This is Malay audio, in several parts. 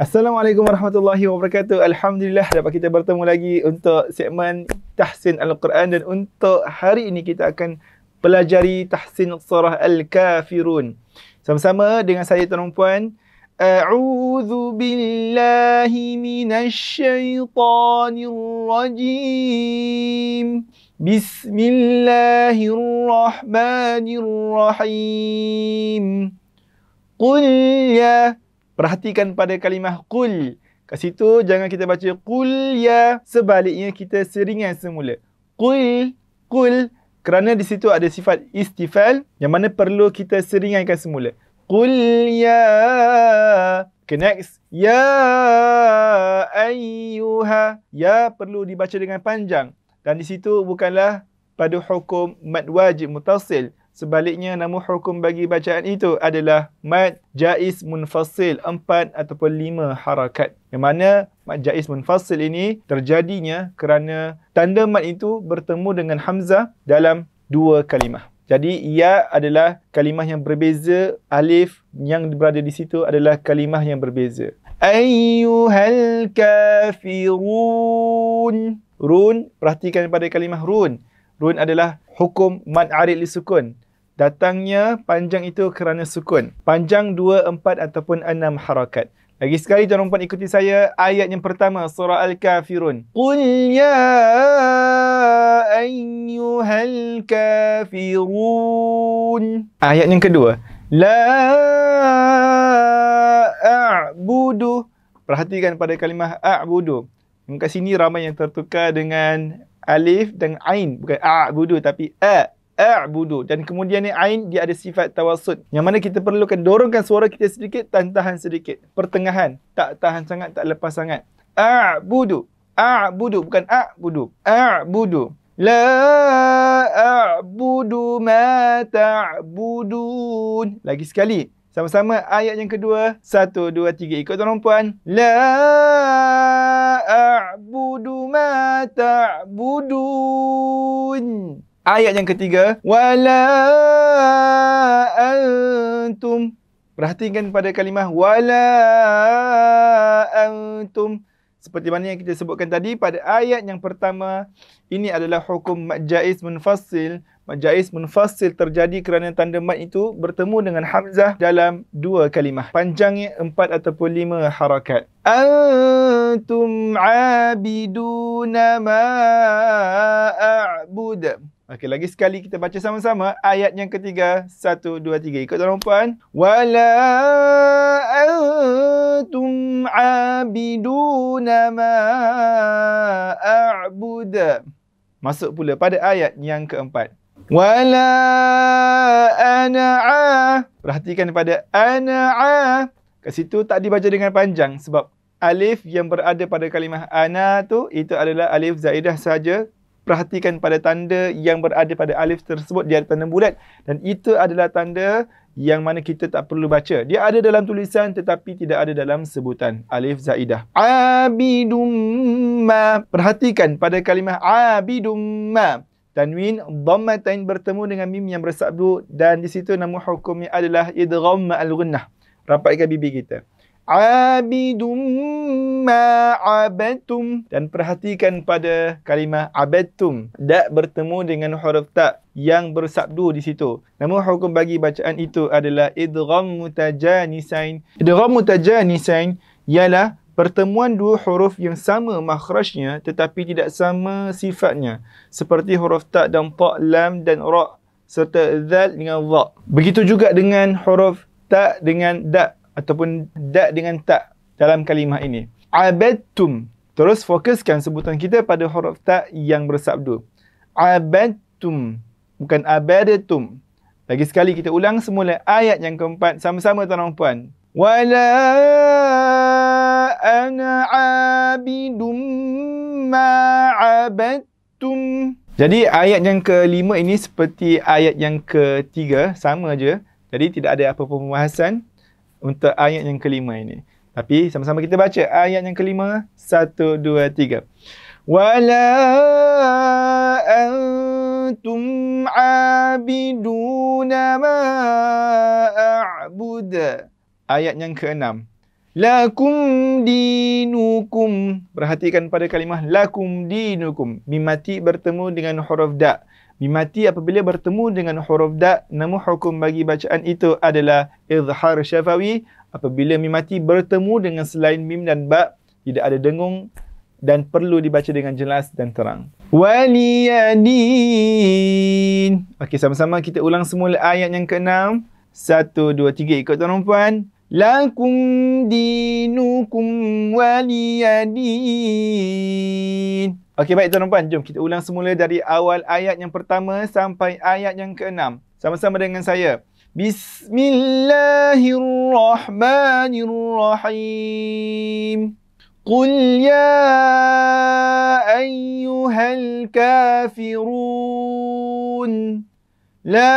Assalamualaikum warahmatullahi wabarakatuh. Alhamdulillah dapat kita bertemu lagi untuk segmen tahsin al-Quran dan untuk hari ini kita akan pelajari tahsin surah al-Kafirun. Sama-sama dengan saya tuan puan. A'udzu billahi minasy syaithanir rajim. Bismillahirrahmanirrahim. Qul ya Perhatikan pada kalimah qul. Kat situ jangan kita baca qul ya. Sebaliknya kita seringan semula. Qul, qul. Kerana di situ ada sifat istifal yang mana perlu kita seringankan semula. Qul ya. Okay, next. Ya ayyuha. Ya perlu dibaca dengan panjang. Dan di situ bukanlah pada hukum mad wajib mutasil. Sebaliknya nama hukum bagi bacaan itu adalah mad jaiz munfasil empat ataupun 5 harakat. Yang mana mad jaiz munfasil ini terjadinya kerana tanda mad itu bertemu dengan hamzah dalam dua kalimah. Jadi ia adalah kalimah yang berbeza, alif yang berada di situ adalah kalimah yang berbeza. Ayyuhal kafirun. Run, perhatikan pada kalimah run. Run adalah hukum man arid li sukun. Datangnya panjang itu kerana sukun. Panjang dua, empat ataupun enam harakat. Lagi sekali jangan lupa ikuti saya ayat yang pertama surah Al-Kafirun. Qul ya ayyuhal kafirun. Ayat yang kedua. La a'budu. Perhatikan pada kalimah a'budu. Muka sini ramai yang tertukar dengan alif dan ain bukan a'budu tapi a a'budu dan kemudian ni ain dia ada sifat tawasud yang mana kita perlukan dorongkan suara kita sedikit dan tahan sedikit pertengahan tak tahan sangat tak lepas sangat a'budu a'budu bukan a'budu a'budu La a'budu ma ta'budun. Lagi sekali. Sama-sama ayat yang kedua. Satu, dua, tiga. Ikut tuan-tuan. La a'budu ma ta'budun. Ayat yang ketiga, wala antum. Perhatikan pada kalimah wala antum. Seperti mana yang kita sebutkan tadi pada ayat yang pertama, ini adalah hukum majais munfasil Majais munfasil terjadi kerana tanda mat itu bertemu dengan hamzah dalam dua kalimah. Panjangnya empat ataupun lima harakat. Antum abiduna ma a'bud. Okey, lagi sekali kita baca sama-sama ayat yang ketiga. Satu, dua, tiga. Ikut dalam umpuan. Wala antum abiduna ma a'bud. Masuk pula pada ayat yang keempat wala ana'a perhatikan pada ana'a kat situ tak dibaca dengan panjang sebab alif yang berada pada kalimah ana tu itu adalah alif zaidah saja perhatikan pada tanda yang berada pada alif tersebut di tanda bulat dan itu adalah tanda yang mana kita tak perlu baca dia ada dalam tulisan tetapi tidak ada dalam sebutan alif zaidah abidumma perhatikan pada kalimah abidumma tanwin dhammatain bertemu dengan mim yang bersabdu dan di situ nama hukumnya adalah idgham al-ghunnah rapatkan bibi kita abidum ma abatum dan perhatikan pada kalimah abatum dak bertemu dengan huruf ta yang bersabdu di situ Nama hukum bagi bacaan itu adalah idgham mutajanisain idgham mutajanisain ialah pertemuan dua huruf yang sama makhrajnya tetapi tidak sama sifatnya seperti huruf ta dan ta lam dan ra serta zal dengan za begitu juga dengan huruf ta dengan da ataupun da dengan ta dalam kalimah ini abadtum terus fokuskan sebutan kita pada huruf ta yang bersabdu abadtum bukan abadatum lagi sekali kita ulang semula ayat yang keempat sama-sama tuan-tuan ولا أنا عابد ما عبدتم Jadi ayat yang kelima ini seperti ayat yang ketiga sama aja. Jadi tidak ada apa-apa pembahasan untuk ayat yang kelima ini. Tapi sama-sama kita baca ayat yang kelima. Satu, dua, tiga. Wala antum abiduna ma'abudah ayat yang ke-6. Lakum dinukum. Perhatikan pada kalimah lakum dinukum. Mimati bertemu dengan huruf da. Mimati apabila bertemu dengan huruf da, namun hukum bagi bacaan itu adalah izhar syafawi. Apabila mimati bertemu dengan selain mim dan ba, tidak ada dengung dan perlu dibaca dengan jelas dan terang. Waliyadin. Okey, sama-sama kita ulang semula ayat yang ke-6. Satu, dua, tiga. Ikut tuan-tuan. لكم دينكم ولي دين Okey baik tuan puan jom kita ulang semula dari awal ayat yang pertama sampai ayat yang keenam sama-sama dengan saya Bismillahirrahmanirrahim Qul ya ayyuhal kafirun la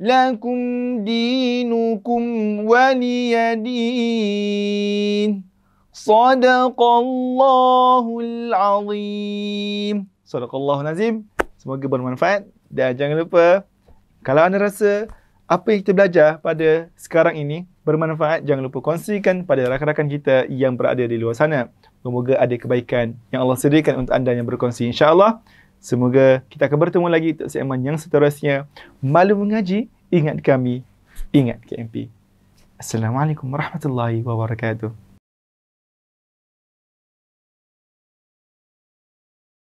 lakum dinukum waliyadin. Sadaqallahul azim. Sadaqallahul azim. Semoga bermanfaat. Dan jangan lupa, kalau anda rasa apa yang kita belajar pada sekarang ini bermanfaat, jangan lupa kongsikan pada rakan-rakan kita yang berada di luar sana. Semoga ada kebaikan yang Allah sediakan untuk anda yang berkongsi. InsyaAllah. Semoga kita akan bertemu lagi Tok Syed yang seterusnya. Malu mengaji, ingat kami, ingat KMP. Assalamualaikum warahmatullahi wabarakatuh.